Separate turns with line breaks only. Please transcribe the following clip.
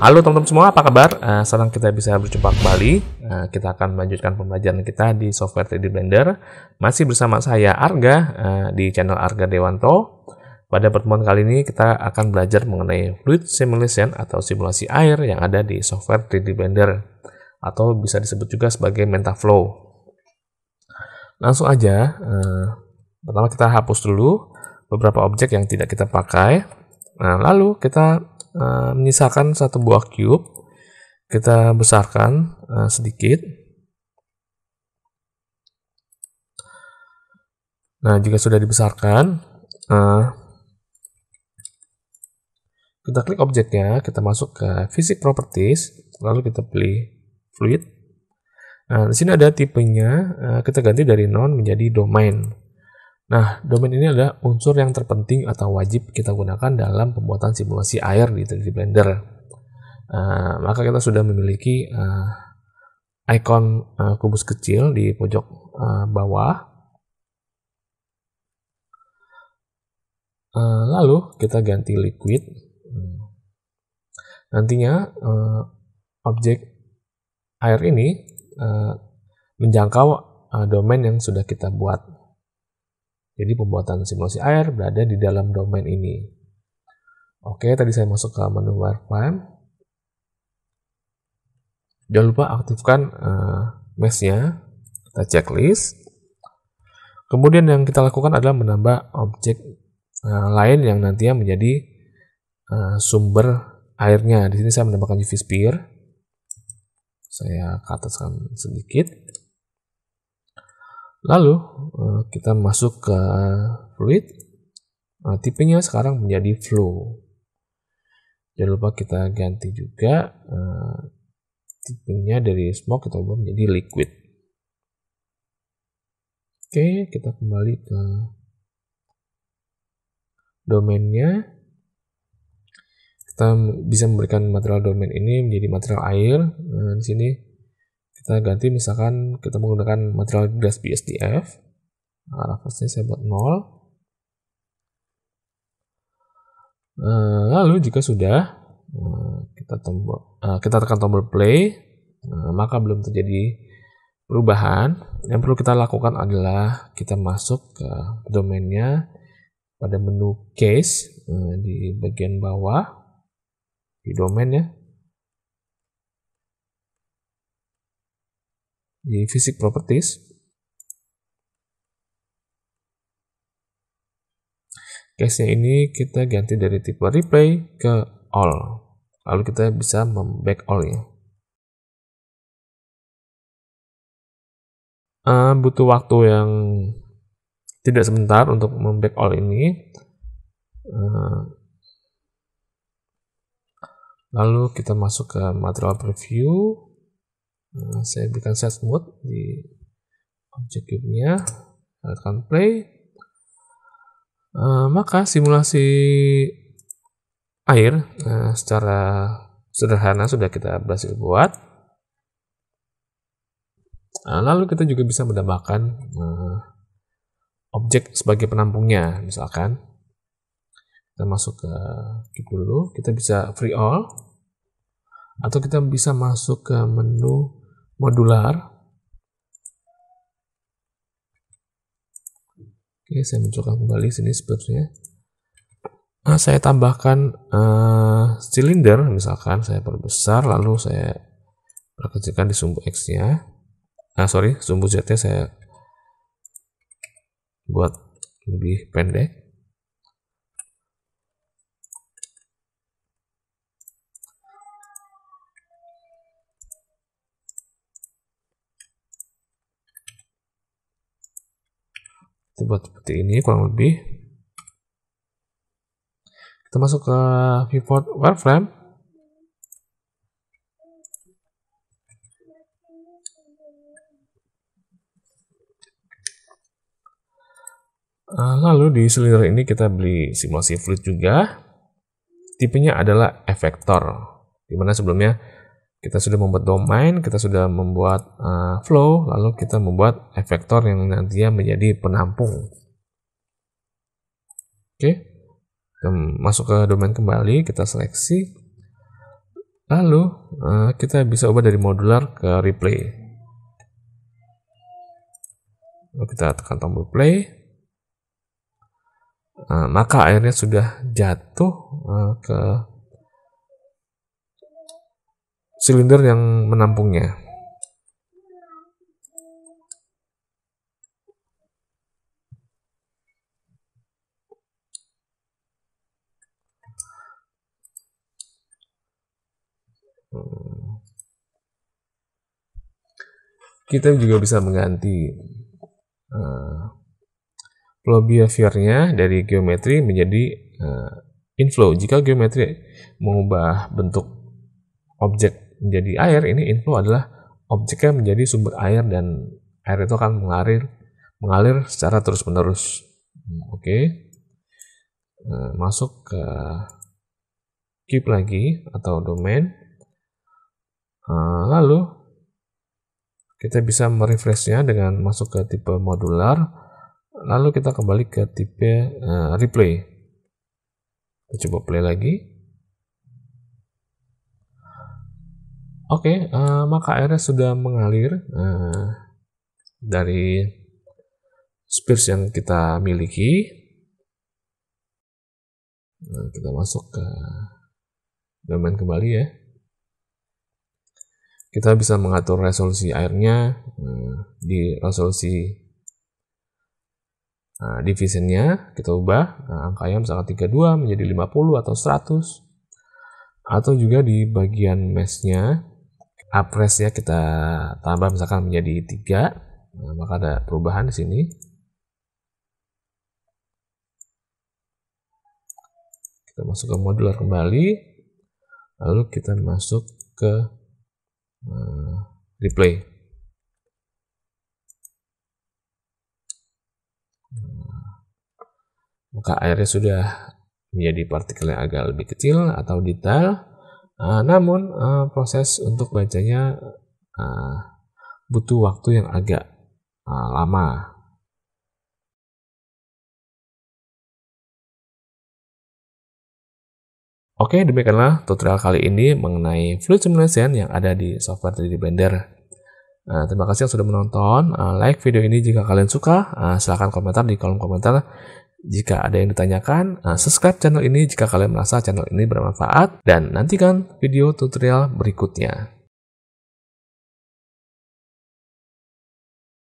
Halo teman-teman semua, apa kabar? Uh, eh, sekarang kita bisa berjumpa kembali. Uh, kita akan melanjutkan pembelajaran kita di software 3D Blender. Masih bersama saya Arga uh, di channel Arga Dewanto. Pada pertemuan kali ini kita akan belajar mengenai fluid simulation atau simulasi air yang ada di software 3D Blender atau bisa disebut juga sebagai Mentaflow. Langsung aja, uh, pertama kita hapus dulu beberapa objek yang tidak kita pakai. Nah, lalu kita Eh, menyisakan satu buah cube. Kita besarkan eh, sedikit. Nah, jika sudah dibesarkan, eh, kita klik objeknya, kita masuk ke Physics Properties, lalu kita pilih Fluid. Nah, di sini ada tipenya, kita ganti dari non menjadi domain. Nah, domain ini adalah unsur yang terpenting atau wajib kita gunakan dalam pembuatan simulasi air di 3D Blender. Uh, maka kita sudah memiliki uh, eh, icon uh, eh, kubus kecil di pojok uh, bawah. Uh, lalu kita ganti liquid. Hmm. Nantinya uh, objek air ini uh, menjangkau uh, domain yang sudah kita buat. Jadi pembuatan simulasi air berada di dalam domain ini. Oke, tadi saya masuk ke menu wireframe. Jangan lupa aktifkan uh, mesh-nya. Kita checklist. Kemudian yang kita lakukan adalah menambah objek uh, lain yang nantinya menjadi uh, sumber airnya. Di sini saya menambahkan UV sphere. Saya kataskan sedikit. Lalu eh, kita masuk ke fluid. Nah, tipenya sekarang menjadi flow. Jangan lupa kita ganti juga eh, tipenya dari smoke kita ubah menjadi liquid. Oke, kita kembali ke domainnya. Kita bisa memberikan material domain ini menjadi material air. Nah, di sini kita ganti misalkan kita menggunakan material gas BSDF. Nah, referensinya saya buat 0. Nah, lalu jika sudah, nah, kita tombol, nah, kita tekan tombol play, maka belum terjadi perubahan. Yang perlu kita lakukan adalah kita masuk ke domainnya pada menu case di bagian bawah di domain ya di fisik Properties. Case-nya ini kita ganti dari tipe replay ke all. Lalu kita bisa memback all-nya. Uh, ah, butuh waktu yang tidak sebentar untuk memback all ini. Uh, lalu kita masuk ke material preview. Nah, saya berikan set mode di objek cube-nya, tekan play. Uh, maka simulasi air uh, secara sederhana sudah kita berhasil buat. Nah, lalu kita juga bisa menambahkan uh, objek sebagai penampungnya, misalkan kita masuk ke cube dulu, kita bisa free all atau kita bisa masuk ke menu modular oke saya munculkan kembali sini sebetulnya nah, saya tambahkan uh, silinder misalkan saya perbesar lalu saya perkecilkan di sumbu X nya nah sorry sumbu Z nya saya buat lebih pendek kita buat seperti ini kurang lebih kita masuk ke viewport wireframe ah, lalu di silinder ini kita beli simulasi fluid juga tipenya adalah efektor dimana sebelumnya kita sudah membuat domain, kita sudah membuat uh, flow, lalu kita membuat efektor yang nantinya menjadi penampung. Oke, okay. masuk ke domain kembali, kita seleksi, lalu uh, kita bisa ubah dari modular ke replay. Lalu kita tekan tombol play, uh, maka airnya sudah jatuh uh, ke silinder yang menampungnya. Kita juga bisa mengganti uh, eh, flow behaviornya dari geometri menjadi uh, inflow jika geometri mengubah bentuk objek menjadi air, ini inflow adalah objeknya menjadi sumber air dan air itu akan mengalir mengalir secara terus-menerus. Hmm, oke. Okay. Eh, masuk ke keep lagi atau domain. Eh, lalu kita bisa merefreshnya dengan masuk ke tipe modular. Lalu kita kembali ke tipe eh, replay. Kita coba play lagi. Oke, okay, uh, eh, maka airnya sudah mengalir uh, dari spurs yang kita miliki. Nah, kita masuk ke domain kembali ya. Kita bisa mengatur resolusi airnya uh, di resolusi uh, divisionnya kita ubah nah, angkanya misalkan 32 menjadi 50 atau 100 atau juga di bagian meshnya apres ya kita tambah misalkan menjadi tiga nah, maka ada perubahan di sini kita masuk ke modular kembali lalu kita masuk ke uh, replay nah, maka airnya sudah menjadi partikel yang agak lebih kecil atau detail Uh, namun uh, proses untuk bacanya uh, butuh waktu yang agak uh, lama. Oke, demikianlah tutorial kali ini mengenai fluid simulation yang ada di software 3D Blender. Nah, terima kasih yang sudah menonton. Uh, like video ini jika kalian suka. Uh, silahkan komentar di kolom komentar jika ada yang ditanyakan, ah, subscribe channel ini jika kalian merasa channel ini bermanfaat dan nantikan video tutorial berikutnya.